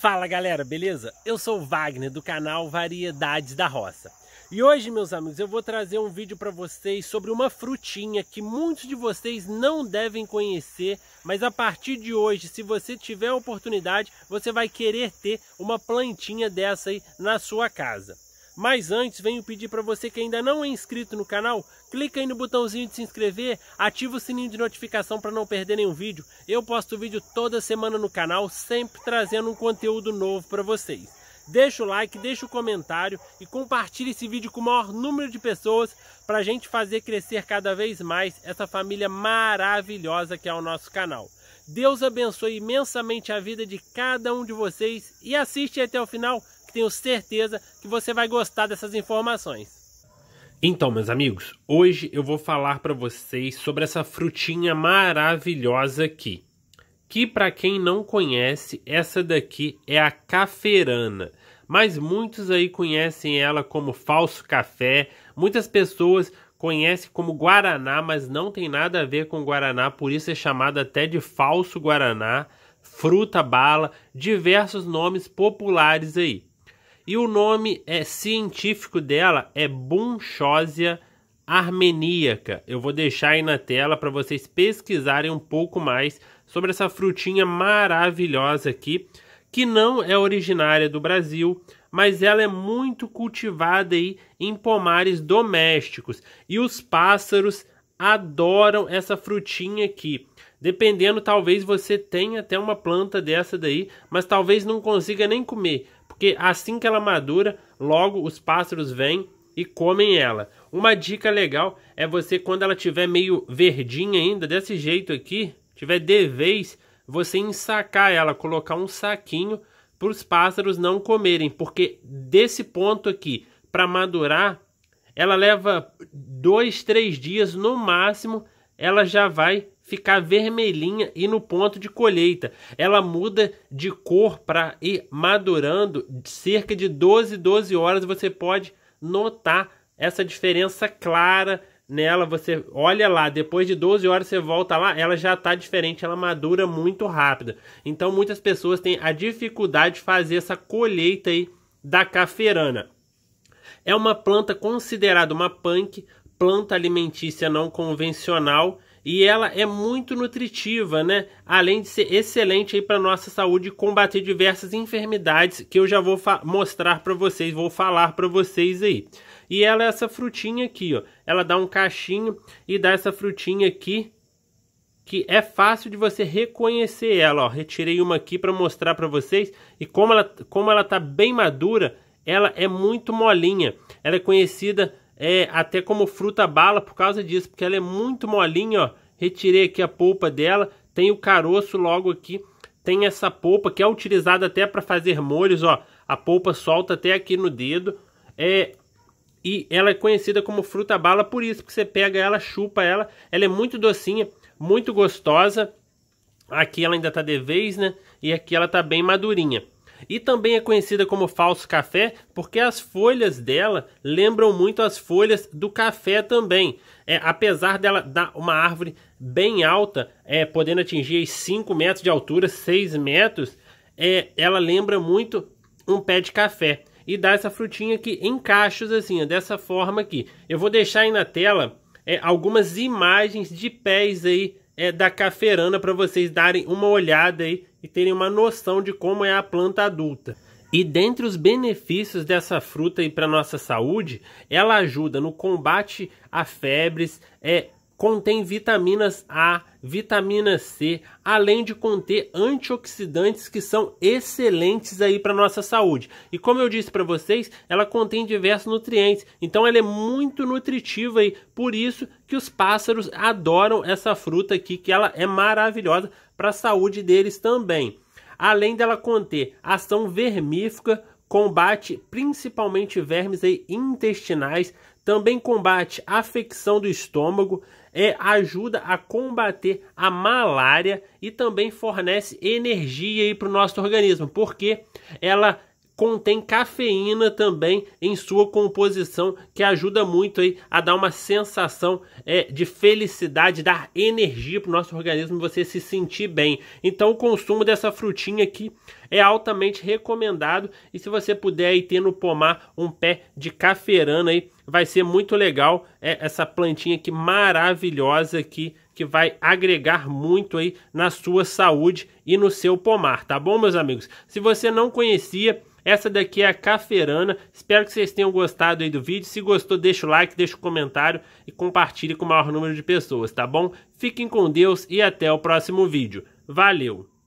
Fala galera, beleza? Eu sou o Wagner do canal Variedades da Roça. E hoje, meus amigos, eu vou trazer um vídeo para vocês sobre uma frutinha que muitos de vocês não devem conhecer, mas a partir de hoje, se você tiver a oportunidade, você vai querer ter uma plantinha dessa aí na sua casa. Mas antes, venho pedir para você que ainda não é inscrito no canal, clica aí no botãozinho de se inscrever, ativa o sininho de notificação para não perder nenhum vídeo. Eu posto vídeo toda semana no canal, sempre trazendo um conteúdo novo para vocês. Deixa o like, deixa o comentário e compartilhe esse vídeo com o maior número de pessoas para a gente fazer crescer cada vez mais essa família maravilhosa que é o nosso canal. Deus abençoe imensamente a vida de cada um de vocês e assiste até o final que tenho certeza que você vai gostar dessas informações. Então, meus amigos, hoje eu vou falar para vocês sobre essa frutinha maravilhosa aqui. Que para quem não conhece, essa daqui é a cafeirana. Mas muitos aí conhecem ela como falso café. Muitas pessoas conhecem como guaraná, mas não tem nada a ver com guaraná, por isso é chamada até de falso guaraná, fruta bala, diversos nomes populares aí. E o nome é científico dela é Bunchosia armeníaca. Eu vou deixar aí na tela para vocês pesquisarem um pouco mais sobre essa frutinha maravilhosa aqui, que não é originária do Brasil, mas ela é muito cultivada aí em pomares domésticos e os pássaros adoram essa frutinha aqui. Dependendo, talvez você tenha até uma planta dessa daí, mas talvez não consiga nem comer, porque assim que ela madura, logo os pássaros vêm e comem ela. Uma dica legal é você, quando ela tiver meio verdinha ainda, desse jeito aqui, tiver de vez, você ensacar ela, colocar um saquinho para os pássaros não comerem, porque desse ponto aqui para madurar, ela leva dois, três dias no máximo, ela já vai ficar vermelhinha e no ponto de colheita. Ela muda de cor para ir madurando cerca de 12, 12 horas. Você pode notar essa diferença clara nela. Você olha lá, depois de 12 horas você volta lá, ela já está diferente, ela madura muito rápida. Então muitas pessoas têm a dificuldade de fazer essa colheita aí da cafeirana. É uma planta considerada uma punk, planta alimentícia não convencional e ela é muito nutritiva, né? Além de ser excelente aí para nossa saúde e combater diversas enfermidades que eu já vou mostrar para vocês, vou falar para vocês aí. E ela é essa frutinha aqui, ó. Ela dá um cachinho e dá essa frutinha aqui que é fácil de você reconhecer ela, ó. Retirei uma aqui para mostrar para vocês e como ela como ela tá bem madura, ela é muito molinha. Ela é conhecida é, até como fruta bala por causa disso, porque ela é muito molinha, ó. Retirei aqui a polpa dela, tem o caroço logo aqui, tem essa polpa que é utilizada até para fazer molhos, ó. A polpa solta até aqui no dedo. É, e ela é conhecida como fruta bala por isso, porque você pega ela, chupa ela, ela é muito docinha, muito gostosa. Aqui ela ainda tá de vez, né? E aqui ela tá bem madurinha e também é conhecida como falso café porque as folhas dela lembram muito as folhas do café também. É, apesar dela dar uma árvore bem alta, é, podendo atingir 5 metros de altura, 6 metros, é, ela lembra muito um pé de café. E dá essa frutinha aqui em cachos, assim, dessa forma aqui. Eu vou deixar aí na tela é, algumas imagens de pés aí é, da cafeirana para vocês darem uma olhada aí e terem uma noção de como é a planta adulta. E dentre os benefícios dessa fruta e para nossa saúde, ela ajuda no combate a febres, é contém vitaminas A, vitamina C, além de conter antioxidantes que são excelentes aí para nossa saúde. E como eu disse para vocês, ela contém diversos nutrientes, então ela é muito nutritiva aí, por isso que os pássaros adoram essa fruta aqui, que ela é maravilhosa para a saúde deles também. Além dela conter ação vermífica, combate principalmente vermes aí intestinais, também combate a afecção do estômago, é, ajuda a combater a malária e também fornece energia para o nosso organismo, porque ela contém cafeína também em sua composição, que ajuda muito aí a dar uma sensação é, de felicidade, dar energia para o nosso organismo você se sentir bem. Então, o consumo dessa frutinha aqui é altamente recomendado. E se você puder aí, ter no pomar um pé de cafeirana aí, vai ser muito legal. É, essa plantinha aqui maravilhosa aqui que vai agregar muito aí na sua saúde e no seu pomar, tá bom, meus amigos? Se você não conhecia essa daqui é a Caferana. Espero que vocês tenham gostado aí do vídeo. Se gostou, deixa o like, deixa o comentário e compartilhe com o maior número de pessoas, tá bom? Fiquem com Deus e até o próximo vídeo. Valeu!